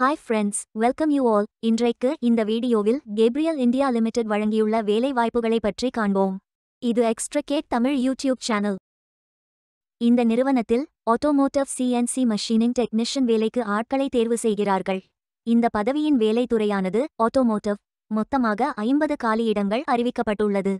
hi friends welcome you all இன்றைக்கு இந்த வீடியோவில் கேப்ரியல் இந்தியா லிமிடெட் வழங்கியுள்ள வேலை வாய்ப்புகளை பற்றி காண்போம் இது எக்ஸ்ட்ரகேட் தமிழ் யூடியூப் சேனல் இந்த நிறுவனத்தில் ஆட்டோமோட்டிவ் சிஎன்சி மஷீனிங் டெக்னிஷியன் வேலைக்கு ஆட்களை தேர்வு செய்கிறார்கள் இந்த பதவியின் வேலை துறையானது ஆட்டோமோட்டிவ் மொத்தமாக ஐம்பது காலியிடங்கள் அறிவிக்கப்பட்டுள்ளது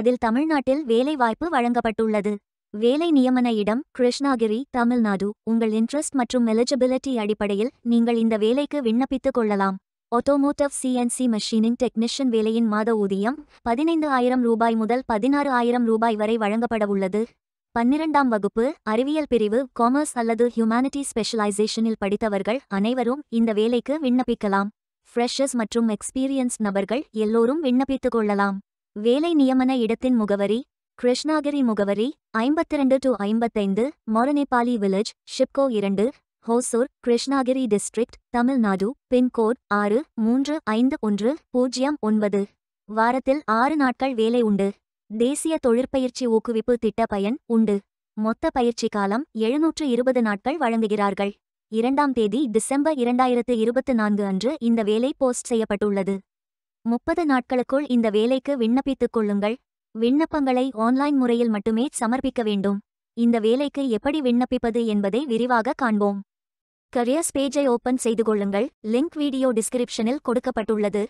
அதில் தமிழ்நாட்டில் வேலைவாய்ப்பு வழங்கப்பட்டுள்ளது வேலை நியமன இடம் கிருஷ்ணாகிரி தமிழ்நாடு உங்கள் இன்ட்ரெஸ்ட் மற்றும் எலிஜிபிலிட்டி அடிப்படையில் நீங்கள் இந்த வேலைக்கு விண்ணப்பித்துக் கொள்ளலாம் ஆட்டோமோட்டிவ் சிஎன்சி மெஷினிங் டெக்னீஷியன் வேலையின் மாத ஊதியம் பதினைந்து ஆயிரம் ரூபாய் முதல் பதினாறு ஆயிரம் ரூபாய் வரை வழங்கப்பட உள்ளது பன்னிரண்டாம் வகுப்பு அறிவியல் பிரிவு காமர்ஸ் அல்லது ஹியூமானிட்டி ஸ்பெஷலைசேஷனில் படித்தவர்கள் அனைவரும் இந்த வேலைக்கு விண்ணப்பிக்கலாம் ஃப்ரெஷர்ஸ் மற்றும் எக்ஸ்பீரியன்ஸ் நபர்கள் எல்லோரும் விண்ணப்பித்துக் கொள்ளலாம் வேலை நியமன இடத்தின் முகவரி கிருஷ்ணாகிரி முகவரி ஐம்பத்திரண்டு டு ஐம்பத்தைந்து மொரனேபாலி வில்லேஜ் ஷிப்கோ இரண்டு ஹோசூர் கிருஷ்ணாகிரி டிஸ்ட்ரிக்ட் தமிழ்நாடு பின்கோட் ஆறு மூன்று ஐந்து ஒன்று பூஜ்ஜியம் ஒன்பது வாரத்தில் ஆறு நாட்கள் வேலை உண்டு தேசிய தொழிற்பயிற்சி ஊக்குவிப்பு திட்ட பயன் உண்டு மொத்த பயிற்சி காலம் எழுநூற்று இருபது நாட்கள் வழங்குகிறார்கள் இரண்டாம் தேதி டிசம்பர் இரண்டாயிரத்து இருபத்து நான்கு அன்று இந்த வேலை போஸ்ட் செய்யப்பட்டுள்ளது முப்பது நாட்களுக்குள் இந்த வேலைக்கு விண்ணப்பித்துக் கொள்ளுங்கள் விண்ணப்பங்களை ஆன்லைன் முறையில் மட்டுமே சமர்ப்பிக்க வேண்டும் இந்த வேலைக்கு எப்படி விண்ணப்பிப்பது என்பதை விரிவாக காண்போம் கரியர்ஸ் பேஜை ஓபன் செய்து கொள்ளுங்கள் லிங்க் வீடியோ டிஸ்கிரிப்ஷனில் கொடுக்கப்பட்டுள்ளது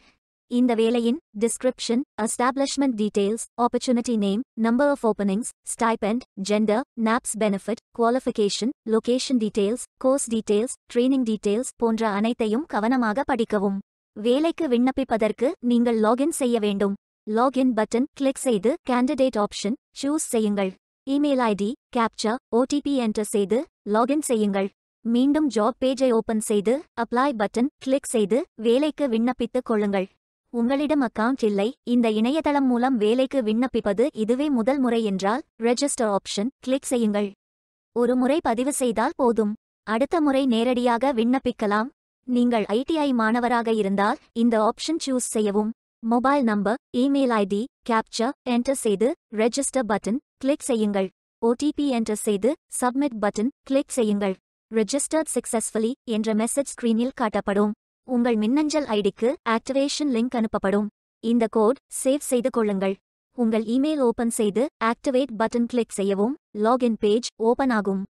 இந்த வேலையின் description establishment details opportunity name number of openings stipend gender NAPS benefit qualification location details course details training details போன்ற அனைத்தையும் கவனமாக படிக்கவும் வேலைக்கு விண்ணப்பிப்பதற்கு நீங்கள் லாகின் செய்ய வேண்டும் லாக்இன் பட்டன் கிளிக் செய்து கேண்டிடேட் ஆப்ஷன் சூஸ் செய்யுங்கள் email ID captcha OTP enter செய்து லாகின் செய்யுங்கள் மீண்டும் ஜாப் பேஜை ஓபன் செய்து அப்ளை பட்டன் கிளிக் செய்து வேலைக்கு விண்ணப்பித்துக் கொள்ளுங்கள் உங்களிடம் அக்கவுண்ட் இல்லை இந்த இணையதளம் மூலம் வேலைக்கு விண்ணப்பிப்பது இதுவே முதல் முறை என்றால் ரெஜிஸ்டர் ஆப்ஷன் கிளிக் செய்யுங்கள் ஒரு முறை பதிவு செய்தால் போதும் அடுத்த முறை நேரடியாக விண்ணப்பிக்கலாம் நீங்கள் ஐடிஐ மாணவராக இருந்தால் இந்த ஆப்ஷன் சூஸ் செய்யவும் mobile number email ID captcha enter செய்து ரெஜிஸ்டர் பட்டன் கிளிக் செய்யுங்கள் ஓடிபி என்டர் செய்து சப்மிட் பட்டன் கிளிக் செய்யுங்கள் ரெஜிஸ்டர்ட் சக்சஸ்ஃபுல்லி என்ற மெசேஜ் ஸ்கிரீனில் காட்டப்படும் உங்கள் மின்னஞ்சல் ஐடிக்கு ஆக்டிவேஷன் லிங்க் அனுப்பப்படும் இந்த கோட் சேவ் செய்து கொள்ளுங்கள் உங்கள் இமெயில் ஓபன் செய்து ஆக்டிவேட் பட்டன் கிளிக் செய்யவும் லாகின் பேஜ் ஓபன் ஆகும்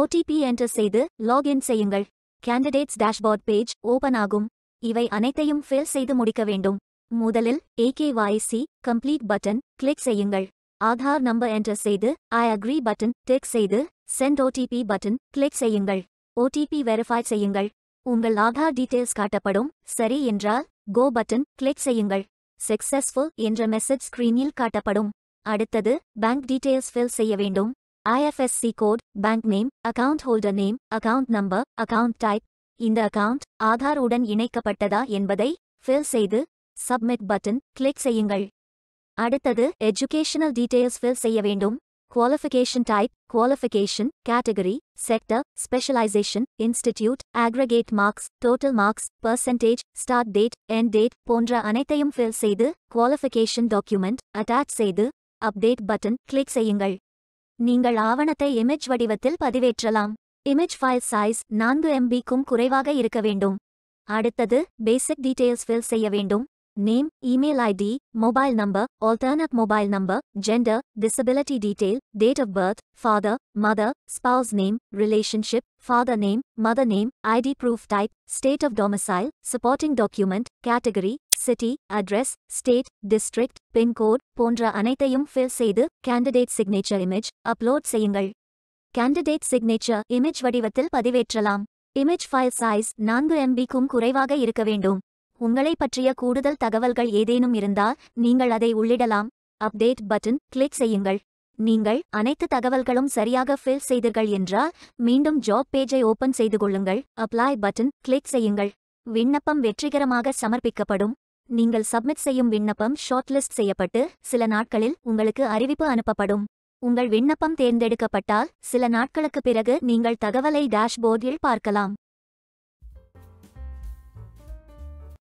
ஓடிபி என்டர் செய்து லாகின் செய்யுங்கள் கேண்டிடேட்ஸ் டேஷ்போர்ட் பேஜ் ஓபன் ஆகும் இவை அனைத்தையும் ஃபில் செய்து முடிக்க வேண்டும் முதலில் சி கம்ப்ளீட் பட்டன் கிளிக் செய்யுங்கள் ஆதார் நம்பர் என்டர் செய்து ஐ அக்ரி பட்டன் டிக் செய்து சென்ட் ஓடிபி பட்டன் கிளிக் செய்யுங்கள் ஓடிபி வெரிஃபை செய்யுங்கள் உங்கள் ஆதார் டீடைல்ஸ் காட்டப்படும் சரி என்றால் கோ பட்டன் கிளிக் செய்யுங்கள் சக்சஸ்ஃபுல் என்ற மெசேஜ் ஸ்கிரீனில் காட்டப்படும் அடுத்தது பேங்க் டீடைல்ஸ் ஃபில் செய்ய வேண்டும் IFSC code bank name account holder name account number account type இந்த அக்கவுண்ட் ஆதார் உடன் இணைக்கப்பட்டதா என்பதை ஃபில் செய்து சப்மிட் பட்டன் கிளிக் செய்யுங்கள் அடுத்தது எஜுகேஷனல் டீடைல்ஸ் ஃபில் செய்ய வேண்டும் qualification type qualification category sector specialisation institute aggregate marks total marks percentage start date end date போன்ற அனைத்தையும் ஃபில் செய்து குவாலிஃபிகேஷன் டாக்குமெண்ட் அட்டாச் செய்து அப்டேட் பட்டன் கிளிக் செய்யுங்கள் நீங்கள் ஆவணத்தை இமேஜ் வடிவத்தில் பதிவேற்றலாம் இமேஜ் ஃபைல் சைஸ் நான்கு எம்பிக்கும் குறைவாக இருக்க வேண்டும் அடுத்தது பேசிக் டீடைல்ஸ் ஃபில் செய்ய வேண்டும் name, email ID, mobile number, alternate mobile number, gender, disability detail, date of birth, father, mother, spouse name, relationship, father name, mother name, ID proof type, state of domicile, supporting document, category, city, city address state district pincode போன்ற அனைத்தையும் fill செய்து candidate signature image upload செய்யுங்கள் candidate signature image வடிவத்தில் பதிவேற்றலாம் file size 4 MB எம்பிக்கும் குறைவாக இருக்க வேண்டும் உங்களை பற்றிய கூடுதல் தகவல்கள் ஏதேனும் இருந்தால் நீங்கள் அதை உள்ளிடலாம் அப்டேட் பட்டன் கிளிக் செய்யுங்கள் நீங்கள் அனைத்து தகவல்களும் சரியாக ஃபில் செய்தீர்கள் என்றால் மீண்டும் ஜாப் பேஜை ஓபன் செய்து கொள்ளுங்கள் அப்ளை பட்டன் கிளிக் செய்யுங்கள் விண்ணப்பம் வெற்றிகரமாக சமர்ப்பிக்கப்படும் நீங்கள் சப்மிட் செய்யும் விண்ணப்பம் ஷார்ட்லிஸ்ட் செய்யப்பட்டு சில நாட்களில் உங்களுக்கு அறிவிப்பு அனுப்பப்படும் உங்கள் விண்ணப்பம் தேர்ந்தெடுக்கப்பட்டால் சில நாட்களுக்கு பிறகு நீங்கள் தகவலை டேஷ்போர்டில் பார்க்கலாம்